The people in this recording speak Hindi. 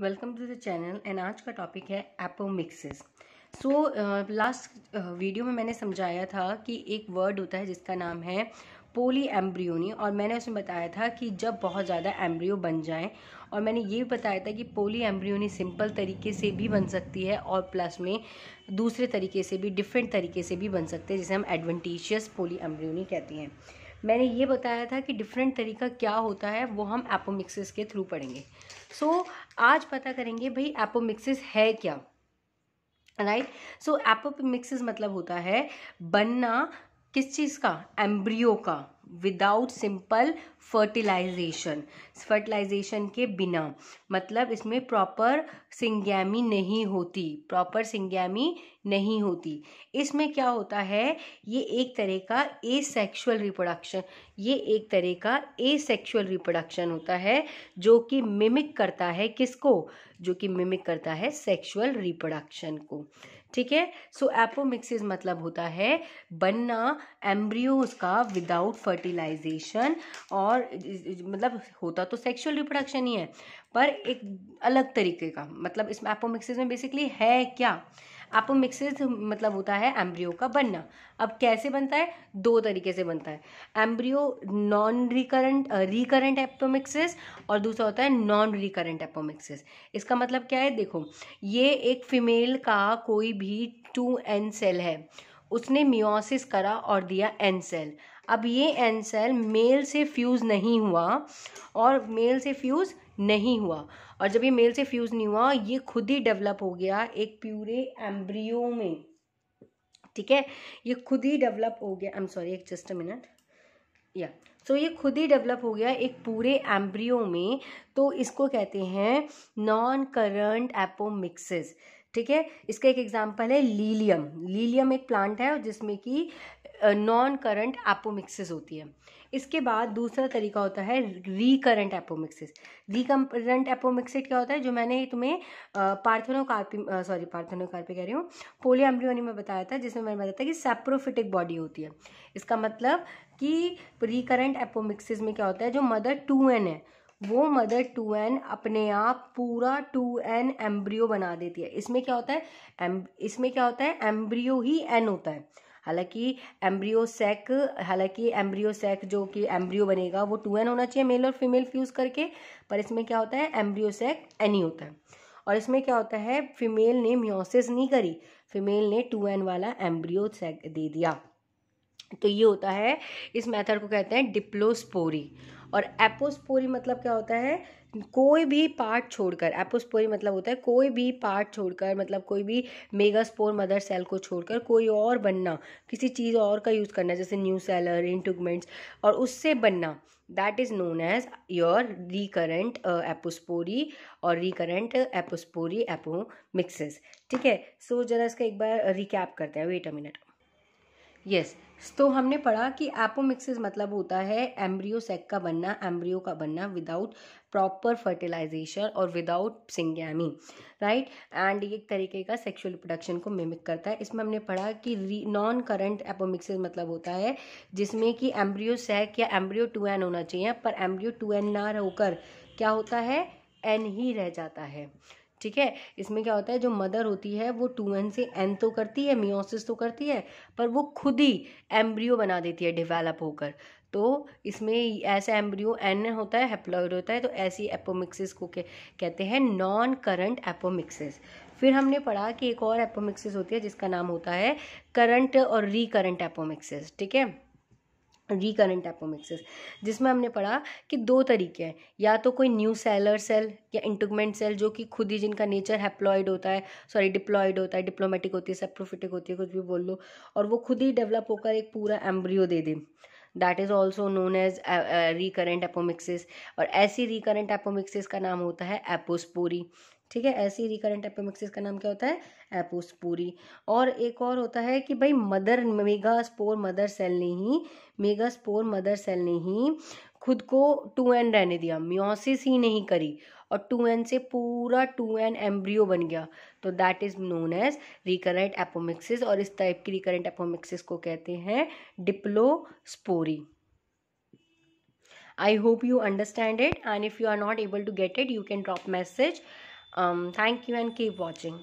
Welcome to the channel and आज का टॉपिक है एपोमिक्सिस सो लास्ट वीडियो में मैंने समझाया था कि एक वर्ड होता है जिसका नाम है पोली एम्ब्रियोनी और मैंने उसमें बताया था कि जब बहुत ज़्यादा एम्ब्रियो बन जाए और मैंने ये भी बताया था कि पोली एम्ब्रियोनी सिंपल तरीके से भी बन सकती है और प्लस में दूसरे तरीके से भी डिफरेंट तरीके से भी बन सकते हैं जिसे हम एडवेंटिशियस पोली एम्ब्रियोनी कहती हैं मैंने ये बताया था कि डिफरेंट तरीका क्या होता है वो हम एपोमिक्सिस के थ्रू पढ़ेंगे सो so, आज पता करेंगे भाई एपोमिक्सिस है क्या राइट सो एपोमिक्सिस मतलब होता है बनना किस चीज़ का एम्ब्रियो का विदाउट सिंपल फर्टिलाइजेशन फर्टिलाइजेशन के बिना मतलब इसमें प्रॉपर सिंगैमी नहीं होती प्रॉपर सिंगैमी नहीं होती इसमें क्या होता है ये एक तरह का ए सेक्शुअल रिप्रोडक्शन ये एक तरह का ए सेक्शुअल रिप्रोडक्शन होता है जो कि मिमिक करता है किसको जो कि मिमिक करता है सेक्शुअल रिप्रोडक्शन को ठीक है सो एपोमिक्सिस मतलब होता है बनना एम्ब्रियोज का विदाउट फर्टिलाइजेशन और मतलब होता तो सेक्सुअल रिप्रोडक्शन ही है पर एक अलग तरीके का मतलब इसमें एपोमिक्सिस में बेसिकली है क्या एपोमिक्सिस मतलब होता है एम्ब्रियो का बनना अब कैसे बनता है दो तरीके से बनता है embryo non recurrent recurrent apomixis और दूसरा होता है नॉन रिकरेंट एपोमिक्सिस इसका मतलब क्या है देखो ये एक फीमेल का कोई भी टू एन सेल है उसने मियोसिस करा और दिया एन सेल अब ये एन सेल मेल से फ्यूज़ नहीं हुआ और मेल से फ्यूज़ नहीं हुआ और जब ये मेल से फ्यूज़ नहीं हुआ ये खुद ही डेवलप हो गया एक प्यूरे एम्ब्रियो में ठीक है ये खुद ही डेवलप हो गया आई एम सॉरी एक जस्ट अ मिनट या सो ये खुद ही डेवलप हो गया एक पूरे एम्ब्रियो में तो इसको कहते हैं नॉन करंट एपोमिक्सिस ठीक है इसका एक एग्जांपल है लीलियम लीलियम एक प्लांट है जिसमें कि नॉन करंट एपोमिक्सिस होती है इसके बाद दूसरा तरीका होता है रिकरेंट एपोमिक्सिस रिकरेंट एपोमिक्सिट क्या होता है जो मैंने तुम्हें पार्थनोकार्पी सॉरी पार्थनोकार्पी कह रही हूँ पोलियम्ब्रियोनी में बताया था जिसमें मैंने बताया था कि सेप्रोफिटिक बॉडी होती है इसका मतलब कि रिकरेंट एपोमिक्सिस में क्या होता है जो मदर टू एन है वो मदर टू एन अपने आप पूरा टू एन एम्ब्रियो बना देती है इसमें क्या होता है एम इसमें क्या होता है एम्ब्रियो ही एन होता है हालांकि एम्ब्रियोसेक हालांकि एम्ब्रियोसेक जो कि एम्ब्रियो बनेगा वो टू एन होना चाहिए मेल और फीमेल फ्यूज़ करके पर इसमें क्या होता है एम्ब्रियोसेक एनी होता है और इसमें क्या होता है फीमेल ने म्योसिस नहीं करी फीमेल ने टू एन वाला एम्ब्रियो सेक दे दिया तो ये होता है इस मेथड को कहते हैं डिप्लोस्पोरी और एपोस्पोरी मतलब क्या होता है कोई भी पार्ट छोड़कर एपोस्पोरी मतलब होता है कोई भी पार्ट छोड़कर मतलब कोई भी मेगास्पोर मदर सेल को छोड़कर कोई और बनना किसी चीज़ और का यूज़ करना जैसे न्यू सेलर इंटूगमेंट्स और उससे बनना that is known as your recurrent apospory और रिकरेंट एपोस्पोरी एपोमिक्सेस ठीक है सो जरा इसका एक बार रिकैप करते हैं wait a minute yes yes. तो हमने पढ़ा कि एपोमिक्सिस मतलब होता है एम्ब्रियो सेक का बनना एम्ब्रियो का बनना विदाउट प्रॉपर फर्टिलाइजेशन और विदाउट सिंगैमी राइट एंड ये एक तरीके का सेक्सुअल प्रोडक्शन को मिमिक करता है इसमें हमने पढ़ा कि नॉन करंट एपोमिक्सिस मतलब होता है जिसमें कि एम्ब्रियो सेक या एम्ब्रियो टू एन होना चाहिए पर एम्ब्रियो टू एन ना होकर क्या होता है एन ही रह जाता है ठीक है इसमें क्या होता है जो मदर होती है वो टू एन से एन तो करती है मियोसिस तो करती है पर वो खुद ही एम्ब्रियो बना देती है डिवेलप होकर तो इसमें ऐसा एम्ब्रियो एन होता है हेप्लॉइड होता है तो ऐसी एपोमिक्सिस को के, कहते हैं नॉन करंट एपोमिक्सिस फिर हमने पढ़ा कि एक और एपोमिक्सिस होती है जिसका नाम होता है करंट और रिकरेंट एपोमिक्सिस ठीक है रिकरेंट एपोमिक्सिस जिसमें हमने पढ़ा कि दो तरीके हैं या तो कोई न्यू सेलर सेल या इंटुगमेंट सेल जो कि खुद ही जिनका नेचर हैप्लॉइड होता है सॉरी डिप्लॉइड होता है डिप्लोमेटिक होती है सेप्रोफिटिक होती है कुछ भी बोल लो और वो खुद ही डेवलप होकर एक पूरा एम्ब्रियो दे दे that is also known as recurrent apomixis और ऐसी रिकरेंट एपोमिक्सिस का नाम होता है एपोस्पोरी ठीक है ऐसी रिकरेंट एपोमिक्सिस का नाम क्या होता है एपोस्पोरी और एक और होता है कि भाई mother megaspore mother cell ने ही मेगा स्पोर मदर सेल ने ही खुद को टू एन रहने दिया म्योसिस ही नहीं करी और टू एन से पूरा टू एन एम्ब्रियो बन गया तो that is known as recurrent apomixis और इस टाइप की रिकरेंट एपोमिक्सिस को कहते हैं diplospory I hope you understand it and if you are not able to get it you can drop message Um, thank you and keep watching.